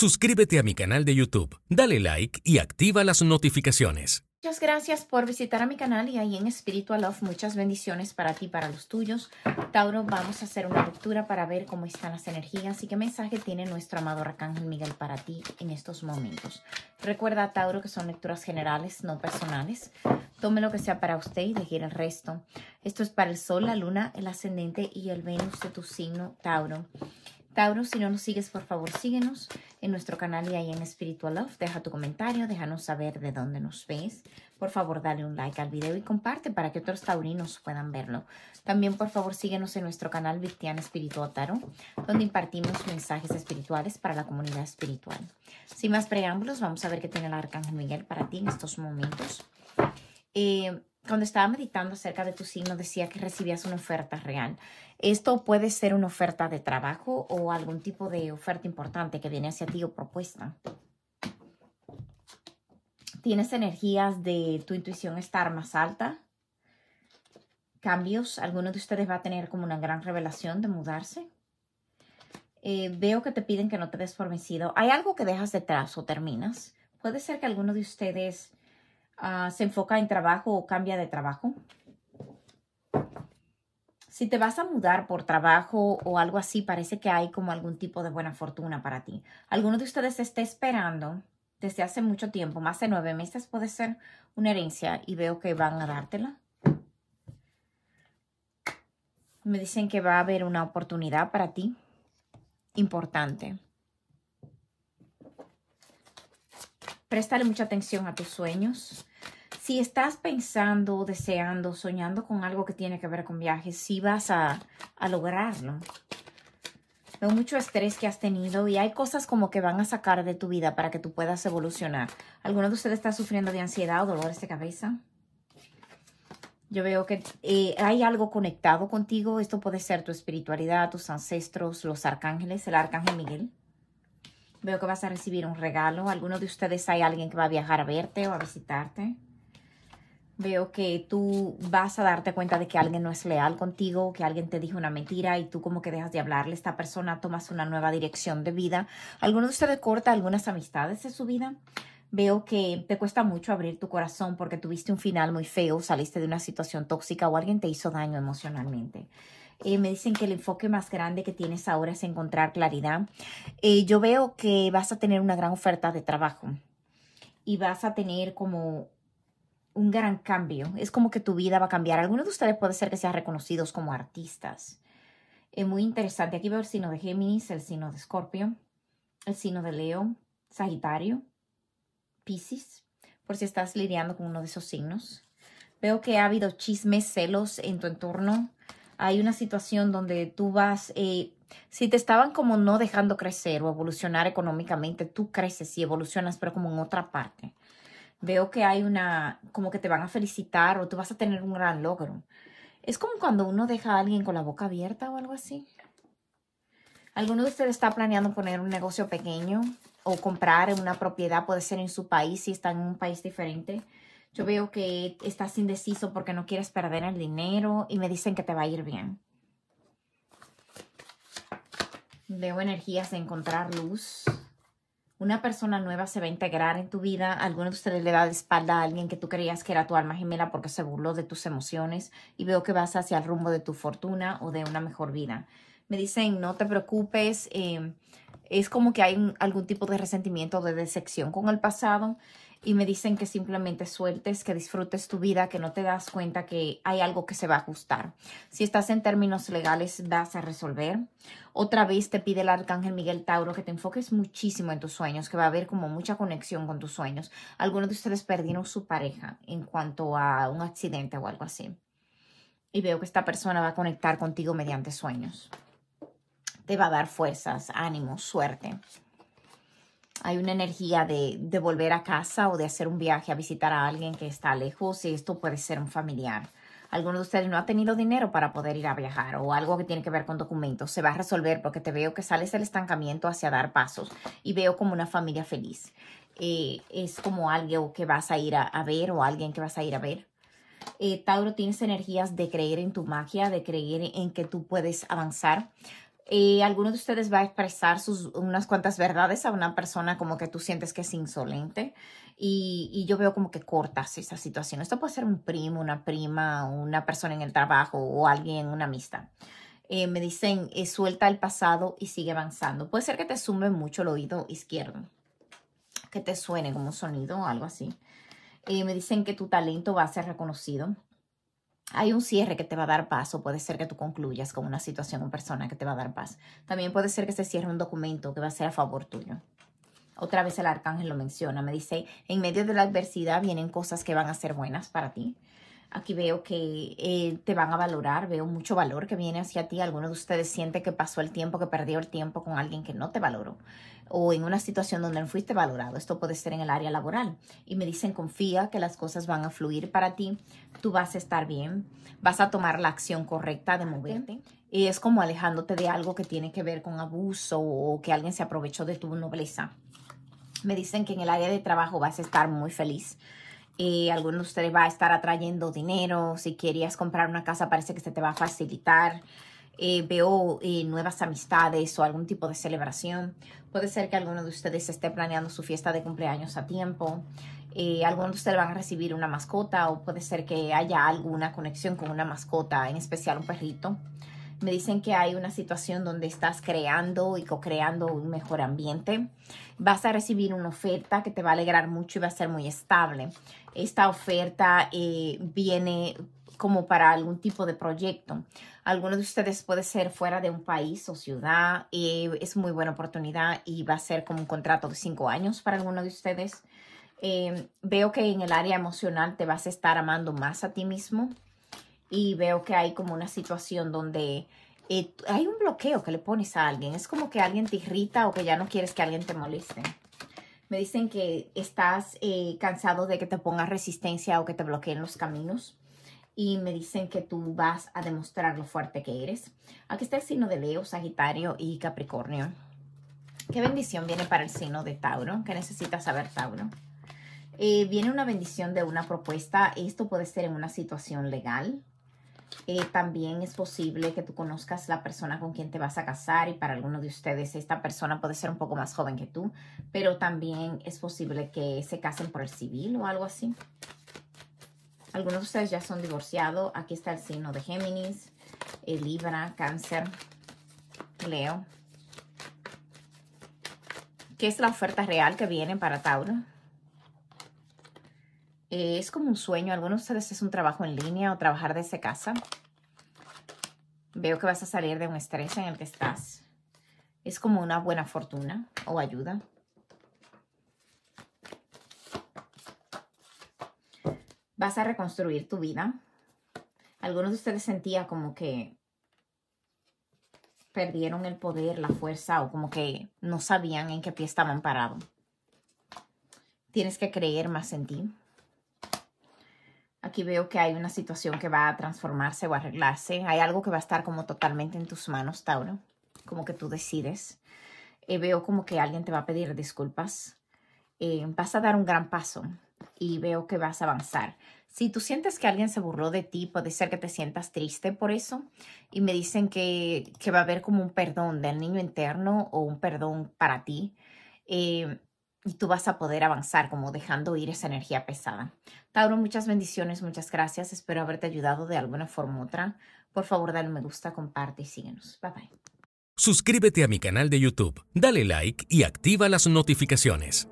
Suscríbete a mi canal de YouTube, dale like y activa las notificaciones. Muchas gracias por visitar a mi canal y ahí en Spiritual Love muchas bendiciones para ti y para los tuyos. Tauro, vamos a hacer una lectura para ver cómo están las energías y qué mensaje tiene nuestro amado Arcángel Miguel para ti en estos momentos. Recuerda, Tauro, que son lecturas generales, no personales. Tome lo que sea para usted y deje el resto. Esto es para el Sol, la Luna, el Ascendente y el Venus de tu signo, Tauro. Tauro, si no nos sigues, por favor, síguenos en nuestro canal y ahí en Spiritual Love. Deja tu comentario, déjanos saber de dónde nos ves. Por favor, dale un like al video y comparte para que otros taurinos puedan verlo. También, por favor, síguenos en nuestro canal Victiana Espiritual Otaro, donde impartimos mensajes espirituales para la comunidad espiritual. Sin más preámbulos, vamos a ver qué tiene el Arcángel Miguel para ti en estos momentos. Eh, cuando estaba meditando acerca de tu signo, decía que recibías una oferta real. Esto puede ser una oferta de trabajo o algún tipo de oferta importante que viene hacia ti o propuesta. Tienes energías de tu intuición estar más alta. Cambios. Alguno de ustedes va a tener como una gran revelación de mudarse. Eh, veo que te piden que no te des por Hay algo que dejas detrás o terminas. Puede ser que alguno de ustedes ah, se enfoca en trabajo o cambia de trabajo si te vas a mudar por trabajo o algo así, parece que hay como algún tipo de buena fortuna para ti. Alguno de ustedes está esperando desde hace mucho tiempo, más de nueve meses, puede ser una herencia y veo que van a dártela. Me dicen que va a haber una oportunidad para ti importante. Préstale mucha atención a tus sueños. Si estás pensando, deseando, soñando con algo que tiene que ver con viajes, sí vas a, lograrlo. Veo mucho estrés que has tenido y hay cosas como que van a sacar de tu vida para que tú puedas evolucionar. ¿Alguno de ustedes está sufriendo de ansiedad o dolores de cabeza? Yo veo que eh, hay algo conectado contigo. Esto puede ser tu espiritualidad, tus ancestros, los arcángeles, el arcángel Miguel. Veo que vas a recibir un regalo. ¿Alguno de ustedes hay alguien que va a viajar a verte o a visitarte? Veo que tú vas a darte cuenta de que alguien no es leal contigo, que alguien te dijo una mentira y tú como que dejas de hablarle. Esta persona tomas una nueva dirección de vida. ¿Alguno de ustedes corta algunas amistades de su vida? Veo que te cuesta mucho abrir tu corazón porque tuviste un final muy feo, saliste de una situación tóxica o alguien te hizo daño emocionalmente. Eh, me dicen que el enfoque más grande que tienes ahora es encontrar claridad. Eh, yo veo que vas a tener una gran oferta de trabajo y vas a tener como un gran cambio. Es como que tu vida va a cambiar. Algunos de ustedes puede ser que sean reconocidos como artistas. Es muy interesante. Aquí veo el signo de Géminis, el signo de Escorpio, el signo de Leo, Sagitario, Pisces, por si estás lidiando con uno de esos signos. Veo que ha habido chismes, celos en tu entorno hay una situación donde tú vas, eh, si te estaban como no dejando crecer o evolucionar económicamente, tú creces y evolucionas, pero como en otra parte. Veo que hay una, como que te van a felicitar o tú vas a tener un gran logro. Es como cuando uno deja a alguien con la boca abierta o algo así. ¿Alguno de ustedes está planeando poner un negocio pequeño o comprar una propiedad? Puede ser en su país si está en un país diferente yo veo que estás indeciso porque no quieres perder el dinero y me dicen que te va a ir bien. Veo energías de encontrar luz. Una persona nueva se va a integrar en tu vida. Alguno de ustedes le da de espalda a alguien que tú creías que era tu alma gemela porque se burló de tus emociones y veo que vas hacia el rumbo de tu fortuna o de una mejor vida. Me dicen, no te preocupes, eh, es como que hay algún tipo de resentimiento, o de decepción con el pasado y me dicen que simplemente sueltes, que disfrutes tu vida, que no te das cuenta que hay algo que se va a ajustar. Si estás en términos legales, vas a resolver. Otra vez te pide el arcángel Miguel Tauro que te enfoques muchísimo en tus sueños, que va a haber como mucha conexión con tus sueños. Algunos de ustedes perdieron su pareja en cuanto a un accidente o algo así. Y veo que esta persona va a conectar contigo mediante sueños. Te va a dar fuerzas, ánimo, suerte hay una energía de, volver a casa o de hacer un viaje a visitar a alguien que está lejos y esto puede ser un familiar. Alguno de ustedes no ha tenido dinero para poder ir a viajar o algo que tiene que ver con documentos. Se va a resolver porque te veo que sales del estancamiento hacia dar pasos y veo como una familia feliz. Eh, es como algo que vas a ir a, ver o alguien que vas a ir a ver. Eh, Tauro, tienes energías de creer en tu magia, de creer en que tú puedes avanzar eh, alguno de ustedes va a expresar sus, unas cuantas verdades a una persona como que tú sientes que es insolente y, yo veo como que cortas esa situación. Esto puede ser un primo, una prima, una persona en el trabajo o alguien, una amistad. Eh, me dicen, eh, suelta el pasado y sigue avanzando. Puede ser que te sume mucho el oído izquierdo, que te suene como un sonido o algo así. Eh, me dicen que tu talento va a ser reconocido hay un cierre que te va a dar paz o puede ser que tú concluyas con una situación o persona que te va a dar paz. También puede ser que se cierre un documento que va a ser a favor tuyo. Otra vez el arcángel lo menciona, me dice, en medio de la adversidad vienen cosas que van a ser buenas para ti. Aquí veo que eh, te van a valorar, veo mucho valor que viene hacia ti. Alguno de ustedes siente que pasó el tiempo, que perdió el tiempo con alguien que no te valoró o en una situación donde no fuiste valorado. Esto puede ser en el área laboral. Y me dicen, confía que las cosas van a fluir para ti, tú vas a estar bien, vas a tomar la acción correcta de moverte. Y es como alejándote de algo que tiene que ver con abuso o que alguien se aprovechó de tu nobleza. Me dicen que en el área de trabajo vas a estar muy feliz ¿Alguno de ustedes va a estar atrayendo dinero. Si querías comprar una casa, parece que se te va a facilitar. Eh, veo eh, nuevas amistades o algún tipo de celebración. Puede ser que alguno de ustedes esté planeando su fiesta de cumpleaños a tiempo. Eh, algunos de ustedes van a recibir una mascota o puede ser que haya alguna conexión con una mascota, en especial un perrito. Me dicen que hay una situación donde estás creando y co-creando un mejor ambiente. Vas a recibir una oferta que te va a alegrar mucho y va a ser muy estable. Esta oferta eh, viene como para algún tipo de proyecto. Alguno de ustedes puede ser fuera de un país o ciudad. Eh, es muy buena oportunidad y va a ser como un contrato de cinco años para alguno de ustedes. Eh, veo que en el área emocional te vas a estar amando más a ti mismo y veo que hay como una situación donde eh, hay un bloqueo que le pones a alguien. Es como que alguien te irrita o que ya no quieres que alguien te moleste. Me dicen que estás eh, cansado de que te pongas resistencia o que te bloqueen los caminos. Y me dicen que tú vas a demostrar lo fuerte que eres. Aquí está el signo de Leo, Sagitario y Capricornio. ¿Qué bendición viene para el signo de Tauro? ¿Qué necesitas saber, Tauro? Eh, viene una bendición de una propuesta. Esto puede ser en una situación legal eh, también es posible que tú conozcas la persona con quien te vas a casar y para algunos de ustedes esta persona puede ser un poco más joven que tú, pero también es posible que se casen por el civil o algo así. Algunos de ustedes ya son divorciados. Aquí está el signo de Géminis, el eh, Libra, Cáncer, Leo. ¿Qué es la oferta real que viene para Tauro? Eh, es como un sueño. Algunos de ustedes es un trabajo en línea o trabajar desde casa. Veo que vas a salir de un estrés en el que estás. Es como una buena fortuna o ayuda. Vas a reconstruir tu vida. Algunos de ustedes sentía como que perdieron el poder, la fuerza o como que no sabían en qué pie estaban parados. Tienes que creer más en ti. Aquí veo que hay una situación que va a transformarse o arreglarse. Hay algo que va a estar como totalmente en tus manos, Tauro. Como que tú decides. Eh, veo como que alguien te va a pedir disculpas. Eh, vas a dar un gran paso y veo que vas a avanzar. Si tú sientes que alguien se burló de ti, puede ser que te sientas triste por eso. Y me dicen que, que va a haber como un perdón del niño interno o un perdón para ti. Eh, y tú vas a poder avanzar como dejando ir esa energía pesada. Tauro, muchas bendiciones, muchas gracias. Espero haberte ayudado de alguna forma u otra. Por favor, dale me gusta, comparte y síguenos. Bye bye. Suscríbete a mi canal de YouTube, dale like y activa las notificaciones.